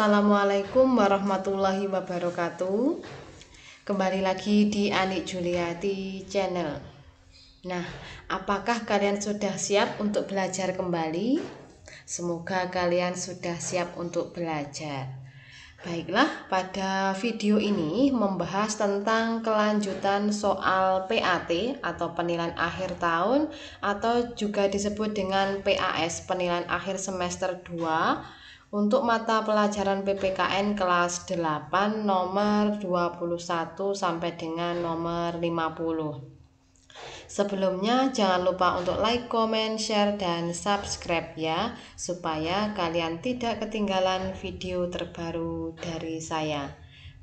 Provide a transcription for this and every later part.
Assalamualaikum warahmatullahi wabarakatuh Kembali lagi di Anik Juliati Channel Nah, apakah kalian sudah siap untuk belajar kembali? Semoga kalian sudah siap untuk belajar Baiklah, pada video ini membahas tentang kelanjutan soal PAT atau penilaian akhir tahun atau juga disebut dengan PAS, penilaian akhir semester 2 untuk mata pelajaran PPKN kelas 8 nomor 21 sampai dengan nomor 50. Sebelumnya jangan lupa untuk like, comment, share, dan subscribe ya supaya kalian tidak ketinggalan video terbaru dari saya.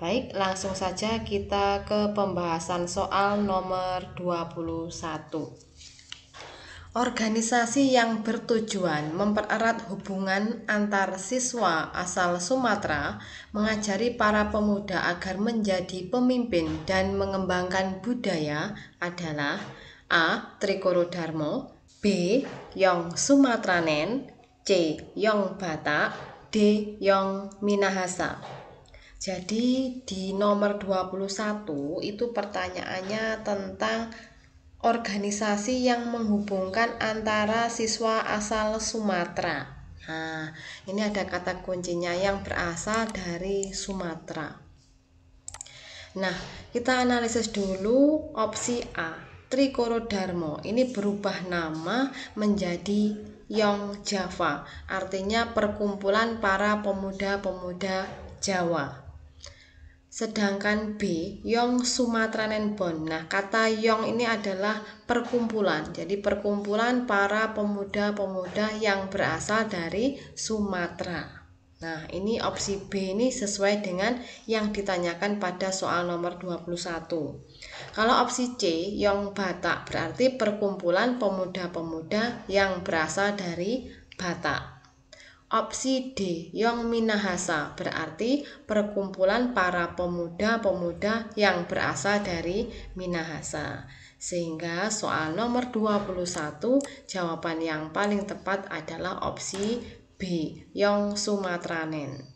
Baik, langsung saja kita ke pembahasan soal nomor 21. Organisasi yang bertujuan mempererat hubungan antar siswa asal Sumatera mengajari para pemuda agar menjadi pemimpin dan mengembangkan budaya adalah A. Trikoro Darmo B. Yong Sumatranen C. Yong Batak D. Yong Minahasa jadi di nomor 21 itu pertanyaannya tentang organisasi yang menghubungkan antara siswa asal Sumatera. Nah, ini ada kata kuncinya yang berasal dari Sumatera. Nah, kita analisis dulu opsi A, Trikoro Dharma Ini berubah nama menjadi Yong Java, artinya perkumpulan para pemuda-pemuda Jawa. Sedangkan B, Yong Sumatranen Bon. Nah, kata Yong ini adalah perkumpulan. Jadi perkumpulan para pemuda-pemuda yang berasal dari Sumatera. Nah, ini opsi B ini sesuai dengan yang ditanyakan pada soal nomor 21. Kalau opsi C, Yong Batak berarti perkumpulan pemuda-pemuda yang berasal dari Batak. Opsi D, Yong Minahasa, berarti perkumpulan para pemuda-pemuda yang berasal dari Minahasa. Sehingga soal nomor 21, jawaban yang paling tepat adalah opsi B, Yong Sumatranen.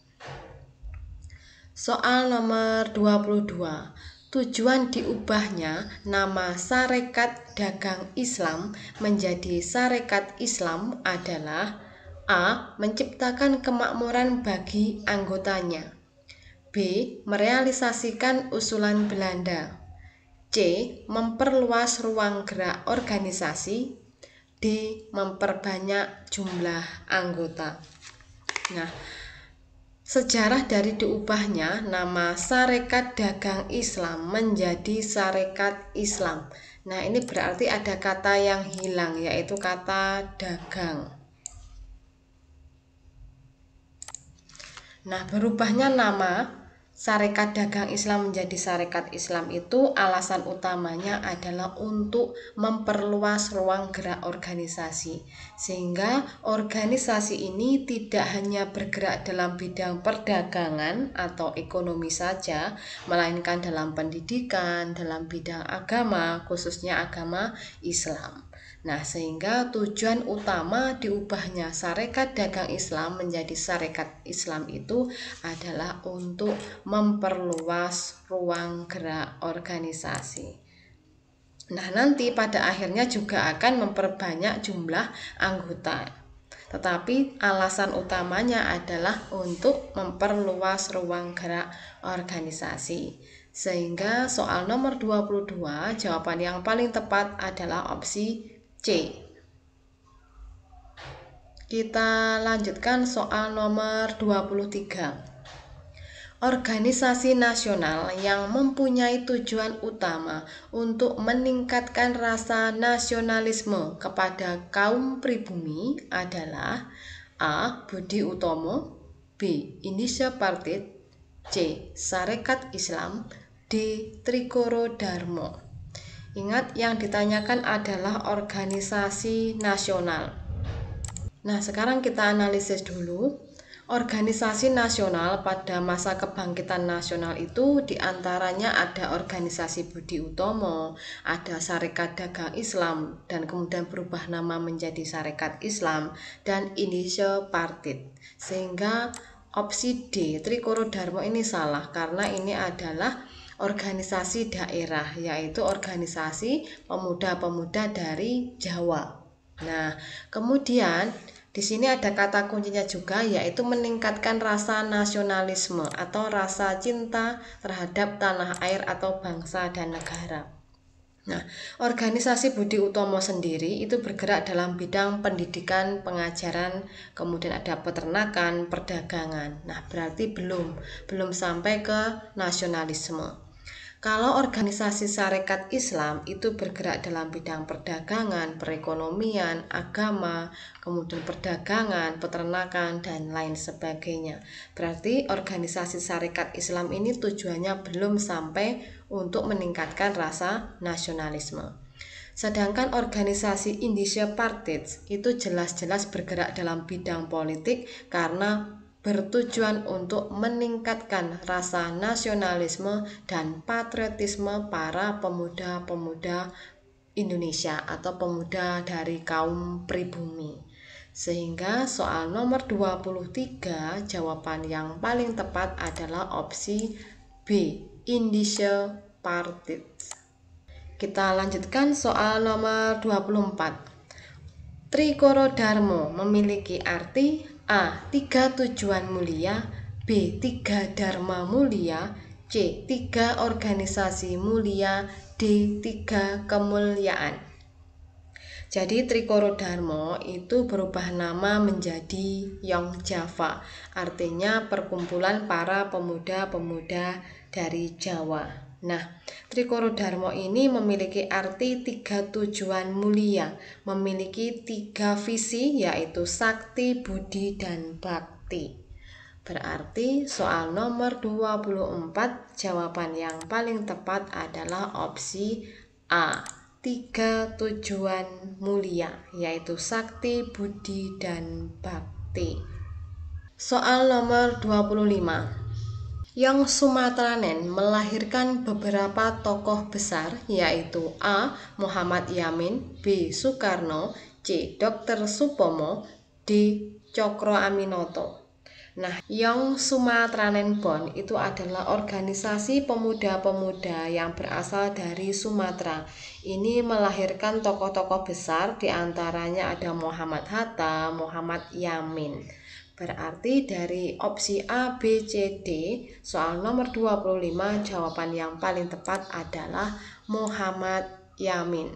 Soal nomor 22, Tujuan diubahnya nama Sarekat Dagang Islam menjadi Sarekat Islam adalah A. Menciptakan kemakmuran bagi anggotanya. B. Merealisasikan usulan Belanda. C. Memperluas ruang gerak organisasi. D. Memperbanyak jumlah anggota. Nah, sejarah dari diubahnya nama Sarekat Dagang Islam menjadi Sarekat Islam. Nah, ini berarti ada kata yang hilang yaitu kata dagang. Nah, berubahnya nama Sarekat Dagang Islam menjadi Sarekat Islam itu alasan utamanya adalah untuk memperluas ruang gerak organisasi. Sehingga organisasi ini tidak hanya bergerak dalam bidang perdagangan atau ekonomi saja, melainkan dalam pendidikan, dalam bidang agama, khususnya agama Islam. Nah, sehingga tujuan utama diubahnya Sarekat Dagang Islam menjadi Sarekat Islam itu adalah untuk memperluas ruang gerak organisasi. Nah, nanti pada akhirnya juga akan memperbanyak jumlah anggota. Tetapi alasan utamanya adalah untuk memperluas ruang gerak organisasi. Sehingga soal nomor 22 jawaban yang paling tepat adalah opsi C. Kita lanjutkan soal nomor 23. Organisasi nasional yang mempunyai tujuan utama untuk meningkatkan rasa nasionalisme kepada kaum pribumi adalah A. Budi Utomo B. Indonesia Partit C. Sarekat Islam D. Trikoro Dharma Ingat yang ditanyakan adalah organisasi nasional. Nah, sekarang kita analisis dulu. Organisasi nasional pada masa kebangkitan nasional itu diantaranya ada organisasi Budi Utomo, ada Sarekat Dagang Islam, dan kemudian berubah nama menjadi Sarekat Islam, dan Indonesia Partit. Sehingga opsi D, Trikoro Dharma ini salah karena ini adalah organisasi daerah yaitu organisasi pemuda-pemuda dari Jawa. Nah, kemudian di sini ada kata kuncinya juga yaitu meningkatkan rasa nasionalisme atau rasa cinta terhadap tanah air atau bangsa dan negara. Nah, organisasi Budi Utomo sendiri itu bergerak dalam bidang pendidikan, pengajaran, kemudian ada peternakan, perdagangan. Nah, berarti belum belum sampai ke nasionalisme. Kalau organisasi syarikat Islam itu bergerak dalam bidang perdagangan, perekonomian, agama, kemudian perdagangan, peternakan, dan lain sebagainya. Berarti organisasi syarikat Islam ini tujuannya belum sampai untuk meningkatkan rasa nasionalisme. Sedangkan organisasi Indonesia Partits itu jelas-jelas bergerak dalam bidang politik karena bertujuan untuk meningkatkan rasa nasionalisme dan patriotisme para pemuda-pemuda Indonesia atau pemuda dari kaum pribumi. Sehingga soal nomor 23 jawaban yang paling tepat adalah opsi B, Indische Partit. Kita lanjutkan soal nomor 24. Trikoro Dharma memiliki arti A. Tiga tujuan mulia B. Tiga dharma mulia C. Tiga organisasi mulia D. Tiga kemuliaan jadi Trikoro Dharma itu berubah nama menjadi Yong Java, artinya perkumpulan para pemuda-pemuda dari Jawa. Nah, Dharma ini memiliki arti tiga tujuan mulia, memiliki tiga visi yaitu sakti, budi, dan bakti. Berarti soal nomor 24 jawaban yang paling tepat adalah opsi A. Tiga tujuan mulia yaitu sakti, budi, dan bakti. Soal nomor 25 yang Sumatranen melahirkan beberapa tokoh besar yaitu A. Muhammad Yamin, B. Soekarno, C. Dr. Supomo, D. Cokro Aminoto. Nah, Yang Sumatranen Bon itu adalah organisasi pemuda-pemuda yang berasal dari Sumatera. Ini melahirkan tokoh-tokoh besar diantaranya ada Muhammad Hatta, Muhammad Yamin. Berarti dari opsi A, B, C, D, soal nomor 25 jawaban yang paling tepat adalah Muhammad Yamin.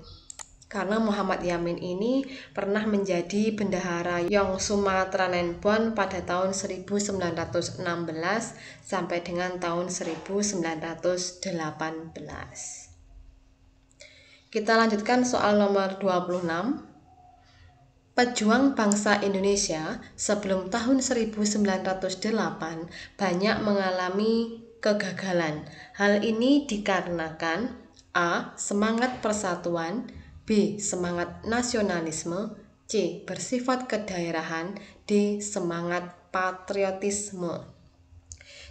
Karena Muhammad Yamin ini pernah menjadi bendahara Yong Sumatra Nenbon pada tahun 1916 sampai dengan tahun 1918. Kita lanjutkan soal nomor 26. Pejuang bangsa Indonesia sebelum tahun 1908 banyak mengalami kegagalan. Hal ini dikarenakan A. Semangat persatuan B. Semangat nasionalisme C. Bersifat kedaerahan D. Semangat patriotisme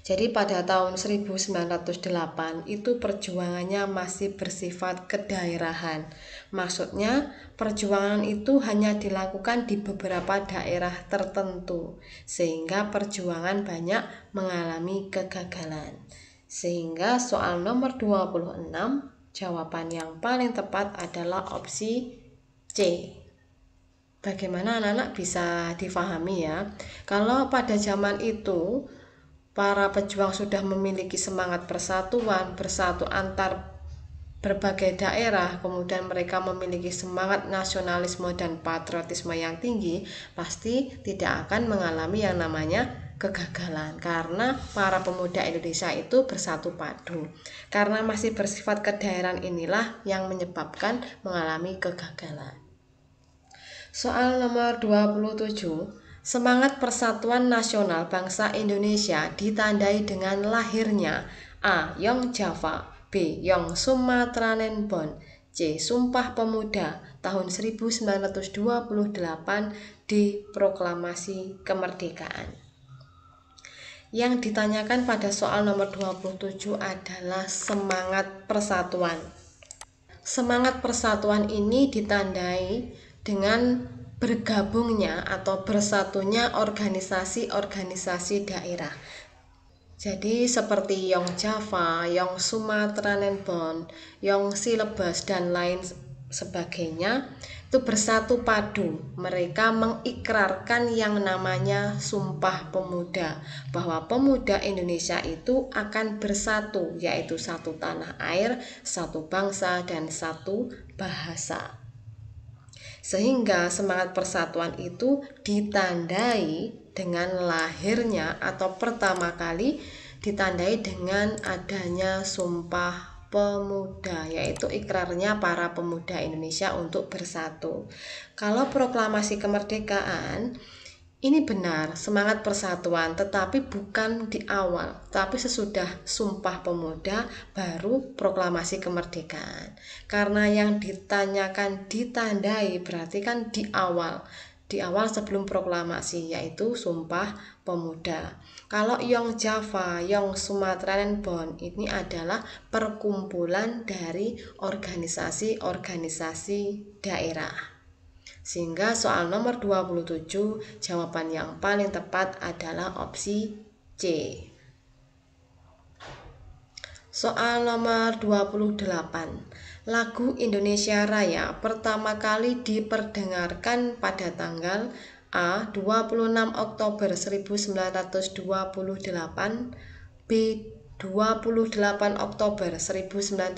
jadi pada tahun 1908 itu perjuangannya masih bersifat kedaerahan. Maksudnya perjuangan itu hanya dilakukan di beberapa daerah tertentu sehingga perjuangan banyak mengalami kegagalan. Sehingga soal nomor 26 jawaban yang paling tepat adalah opsi C. Bagaimana anak-anak bisa difahami ya? Kalau pada zaman itu para pejuang sudah memiliki semangat persatuan, bersatu antar berbagai daerah, kemudian mereka memiliki semangat nasionalisme dan patriotisme yang tinggi, pasti tidak akan mengalami yang namanya kegagalan karena para pemuda Indonesia itu bersatu padu. Karena masih bersifat kedaerahan inilah yang menyebabkan mengalami kegagalan. Soal nomor 27 Semangat persatuan nasional bangsa Indonesia ditandai dengan lahirnya A. Yong Java, B. Yong Sumatera Nenbon, C. Sumpah Pemuda tahun 1928 di Proklamasi Kemerdekaan. Yang ditanyakan pada soal nomor 27 adalah semangat persatuan. Semangat persatuan ini ditandai dengan bergabungnya atau bersatunya organisasi-organisasi daerah. Jadi seperti Yong Java, Yong Sumatera Nenbon, Yong Silebes dan lain sebagainya itu bersatu padu. Mereka mengikrarkan yang namanya Sumpah Pemuda bahwa pemuda Indonesia itu akan bersatu yaitu satu tanah air, satu bangsa dan satu bahasa. Sehingga semangat persatuan itu ditandai dengan lahirnya atau pertama kali ditandai dengan adanya sumpah pemuda yaitu ikrarnya para pemuda Indonesia untuk bersatu. Kalau proklamasi kemerdekaan ini benar, semangat persatuan, tetapi bukan di awal, tapi sesudah Sumpah Pemuda baru proklamasi kemerdekaan. Karena yang ditanyakan ditandai berarti kan di awal, di awal sebelum proklamasi yaitu Sumpah Pemuda. Kalau Yong Java, Yong Sumatera dan Bon ini adalah perkumpulan dari organisasi-organisasi daerah. Sehingga soal nomor 27 jawaban yang paling tepat adalah opsi C. Soal nomor 28. Lagu Indonesia Raya pertama kali diperdengarkan pada tanggal A. 26 Oktober 1928 B. 28 Oktober 1928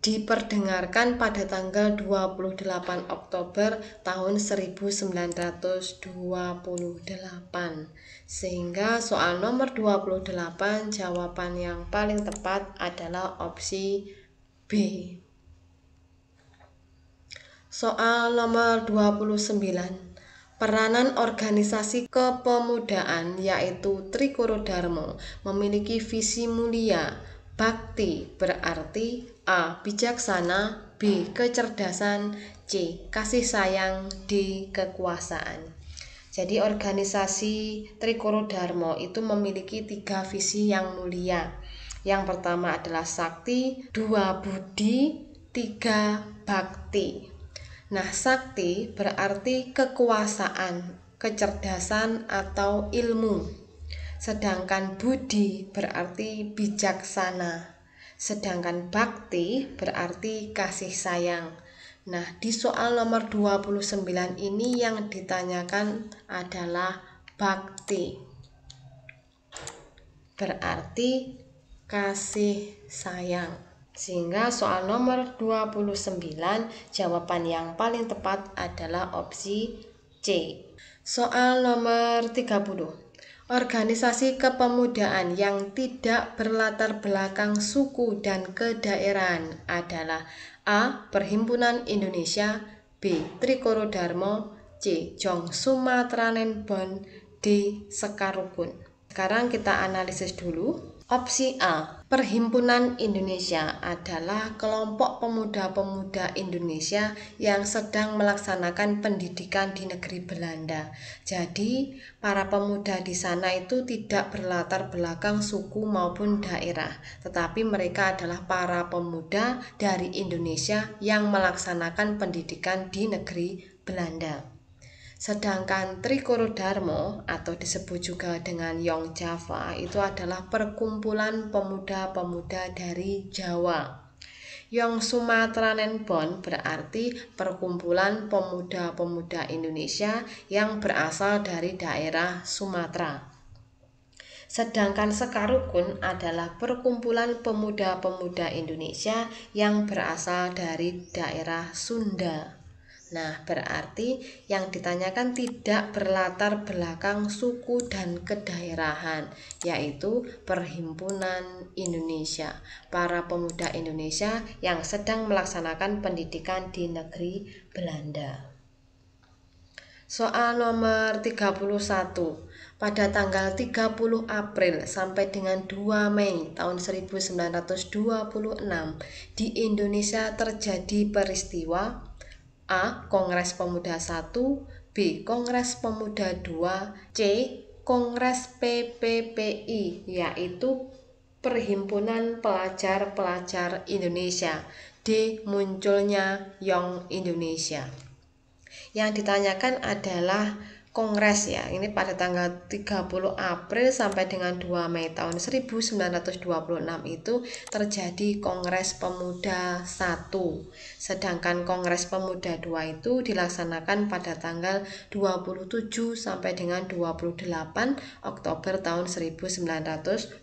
diperdengarkan pada tanggal 28 Oktober tahun 1928 sehingga soal nomor 28 jawaban yang paling tepat adalah opsi B Soal nomor 29 Peranan organisasi kepemudaan yaitu Trikuro Dharma memiliki visi mulia Bakti berarti A. Bijaksana B. Kecerdasan C. Kasih sayang D. Kekuasaan jadi organisasi Trikoro Dharma itu memiliki tiga visi yang mulia. Yang pertama adalah sakti, dua budi, tiga bakti. Nah, sakti berarti kekuasaan, kecerdasan atau ilmu sedangkan budi berarti bijaksana, sedangkan bakti berarti kasih sayang. Nah, di soal nomor 29 ini yang ditanyakan adalah bakti. Berarti kasih sayang. Sehingga soal nomor 29 jawaban yang paling tepat adalah opsi C. Soal nomor 30 organisasi kepemudaan yang tidak berlatar belakang suku dan kedaerahan adalah A. Perhimpunan Indonesia B. Trikoro Darmo C. Jong Sumatranen Bon D. Sekarukun sekarang kita analisis dulu Opsi A, Perhimpunan Indonesia adalah kelompok pemuda-pemuda Indonesia yang sedang melaksanakan pendidikan di negeri Belanda. Jadi, para pemuda di sana itu tidak berlatar belakang suku maupun daerah, tetapi mereka adalah para pemuda dari Indonesia yang melaksanakan pendidikan di negeri Belanda. Sedangkan Dharma atau disebut juga dengan Yong Java itu adalah perkumpulan pemuda-pemuda dari Jawa. Yong Sumatera Nenbon berarti perkumpulan pemuda-pemuda Indonesia yang berasal dari daerah Sumatera. Sedangkan Sekarukun adalah perkumpulan pemuda-pemuda Indonesia yang berasal dari daerah Sunda. Nah, berarti yang ditanyakan tidak berlatar belakang suku dan kedaerahan, yaitu Perhimpunan Indonesia, para pemuda Indonesia yang sedang melaksanakan pendidikan di negeri Belanda. Soal nomor 31 pada tanggal 30 April sampai dengan 2 Mei tahun 1926 di Indonesia terjadi peristiwa A. Kongres Pemuda 1 B. Kongres Pemuda 2 C. Kongres PPPI yaitu Perhimpunan Pelajar-Pelajar Indonesia D. Munculnya Young Indonesia yang ditanyakan adalah kongres ya. Ini pada tanggal 30 April sampai dengan 2 Mei tahun 1926 itu terjadi Kongres Pemuda 1. Sedangkan Kongres Pemuda 2 itu dilaksanakan pada tanggal 27 sampai dengan 28 Oktober tahun 1928.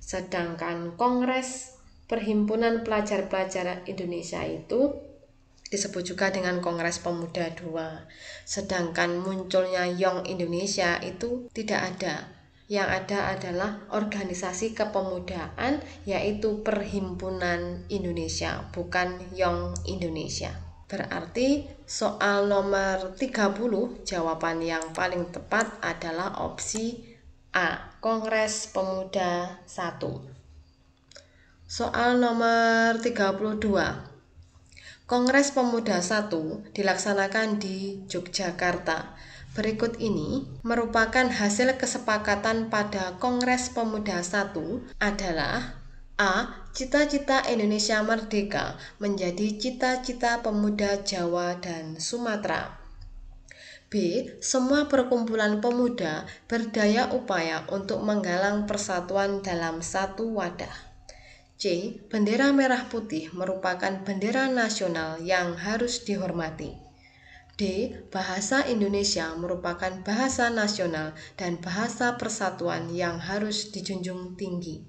Sedangkan Kongres Perhimpunan Pelajar-Pelajar Indonesia itu disebut juga dengan Kongres Pemuda II. Sedangkan munculnya Young Indonesia itu tidak ada. Yang ada adalah organisasi kepemudaan yaitu Perhimpunan Indonesia, bukan Young Indonesia. Berarti soal nomor 30 jawaban yang paling tepat adalah opsi A, Kongres Pemuda 1. Soal nomor 32, Kongres Pemuda 1 dilaksanakan di Yogyakarta. Berikut ini merupakan hasil kesepakatan pada Kongres Pemuda 1 adalah A. Cita-cita Indonesia Merdeka menjadi cita-cita pemuda Jawa dan Sumatera. B. Semua perkumpulan pemuda berdaya upaya untuk menggalang persatuan dalam satu wadah. C. Bendera merah putih merupakan bendera nasional yang harus dihormati. D. Bahasa Indonesia merupakan bahasa nasional dan bahasa persatuan yang harus dijunjung tinggi.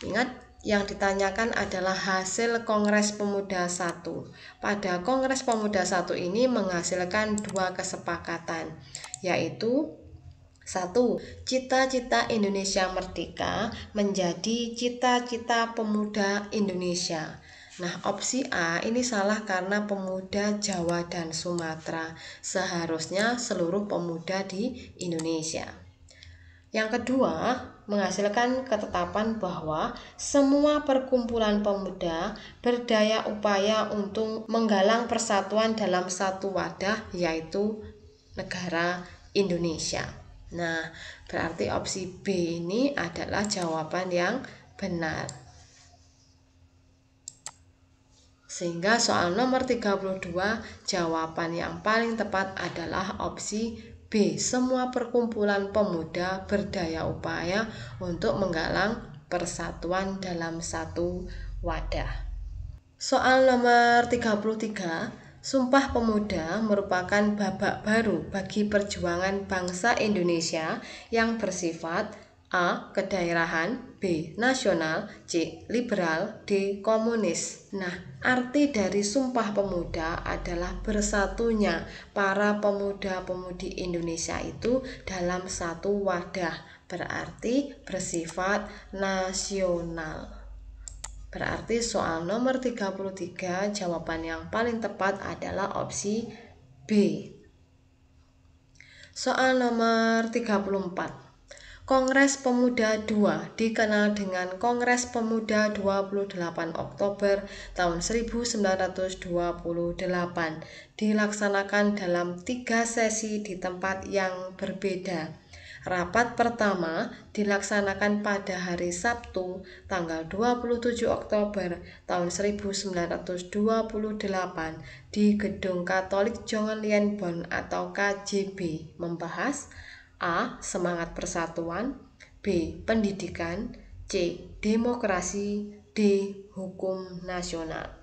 Ingat, yang ditanyakan adalah hasil Kongres Pemuda 1. Pada Kongres Pemuda 1 ini menghasilkan dua kesepakatan, yaitu 1. Cita-cita Indonesia Merdeka menjadi cita-cita pemuda Indonesia. Nah, opsi A ini salah karena pemuda Jawa dan Sumatera. Seharusnya seluruh pemuda di Indonesia. Yang kedua, menghasilkan ketetapan bahwa semua perkumpulan pemuda berdaya upaya untuk menggalang persatuan dalam satu wadah yaitu negara Indonesia. Nah, berarti opsi B ini adalah jawaban yang benar. Sehingga soal nomor 32 jawaban yang paling tepat adalah opsi B. Semua perkumpulan pemuda berdaya upaya untuk menggalang persatuan dalam satu wadah. Soal nomor 33 Sumpah Pemuda merupakan babak baru bagi perjuangan bangsa Indonesia yang bersifat A. Kedaerahan B. Nasional C. Liberal D. Komunis Nah, arti dari Sumpah Pemuda adalah bersatunya para pemuda-pemudi Indonesia itu dalam satu wadah berarti bersifat nasional. Berarti soal nomor 33 jawaban yang paling tepat adalah opsi B. Soal nomor 34. Kongres Pemuda 2 dikenal dengan Kongres Pemuda 28 Oktober tahun 1928 dilaksanakan dalam tiga sesi di tempat yang berbeda. Rapat pertama dilaksanakan pada hari Sabtu tanggal 27 Oktober tahun 1928 di Gedung Katolik Jongon Bon atau KJB membahas A. Semangat persatuan B. Pendidikan C. Demokrasi D. Hukum nasional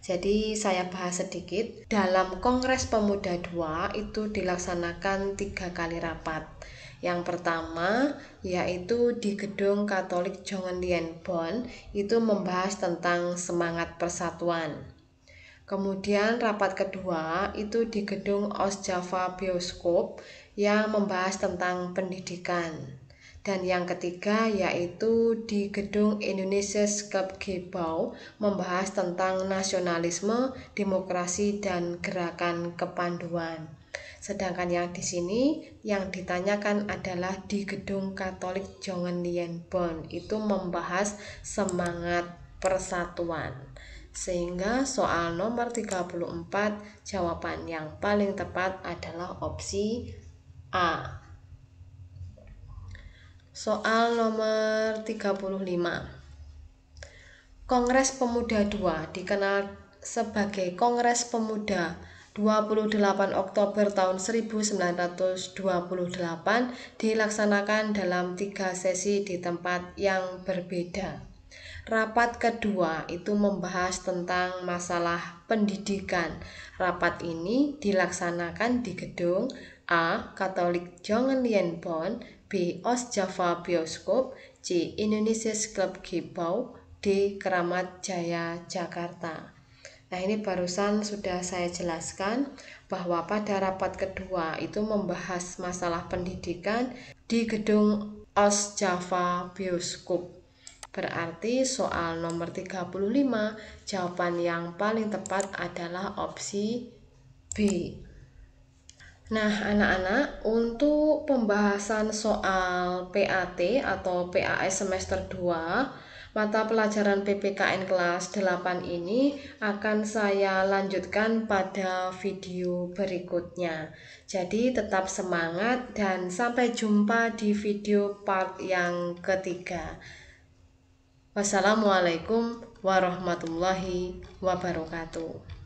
jadi saya bahas sedikit. Dalam Kongres Pemuda II itu dilaksanakan tiga kali rapat. Yang pertama yaitu di Gedung Katolik Jongenlien Bon itu membahas tentang semangat persatuan. Kemudian rapat kedua itu di Gedung Osjava Bioskop yang membahas tentang pendidikan. Dan yang ketiga yaitu di gedung Indonesia Gebau membahas tentang nasionalisme, demokrasi, dan gerakan kepanduan. Sedangkan yang di sini yang ditanyakan adalah di gedung Katolik Jongen Bon itu membahas semangat persatuan. Sehingga soal nomor 34 jawaban yang paling tepat adalah opsi A. Soal nomor 35. Kongres Pemuda dua dikenal sebagai Kongres Pemuda 28 Oktober tahun 1928 dilaksanakan dalam tiga sesi di tempat yang berbeda. Rapat kedua itu membahas tentang masalah pendidikan. Rapat ini dilaksanakan di gedung A Katolik Jongen B. Os Java Bioskop C. Indonesia Club Gipau D. Keramat Jaya Jakarta Nah ini barusan sudah saya jelaskan bahwa pada rapat kedua itu membahas masalah pendidikan di gedung OS Java Bioskop Berarti soal nomor 35 jawaban yang paling tepat adalah opsi B. Nah, anak-anak, untuk pembahasan soal PAT atau PAS semester 2, mata pelajaran PPKN kelas 8 ini akan saya lanjutkan pada video berikutnya. Jadi, tetap semangat dan sampai jumpa di video part yang ketiga. Wassalamualaikum warahmatullahi wabarakatuh.